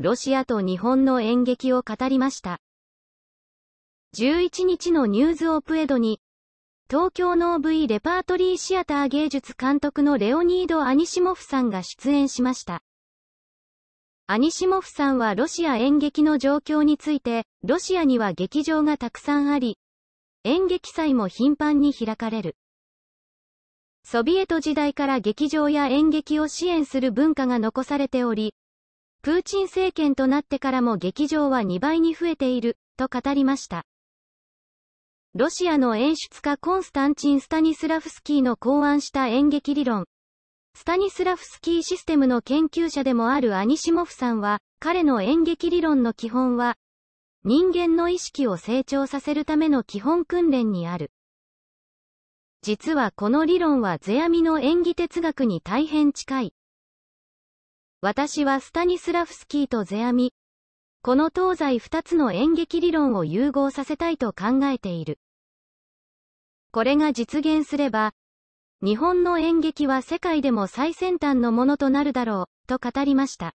ロシアと日本の演劇を語りました。11日のニューズオプエドに、東京の V レパートリーシアター芸術監督のレオニード・アニシモフさんが出演しました。アニシモフさんはロシア演劇の状況について、ロシアには劇場がたくさんあり、演劇祭も頻繁に開かれる。ソビエト時代から劇場や演劇を支援する文化が残されており、プーチン政権となってからも劇場は2倍に増えている、と語りました。ロシアの演出家コンスタンチン・スタニスラフスキーの考案した演劇理論。スタニスラフスキーシステムの研究者でもあるアニシモフさんは、彼の演劇理論の基本は、人間の意識を成長させるための基本訓練にある。実はこの理論はゼアミの演技哲学に大変近い。私はスタニスラフスキーとゼアミ。この東西2つの演劇理論を融合させたいと考えている。これが実現すれば、日本の演劇は世界でも最先端のものとなるだろう、と語りました。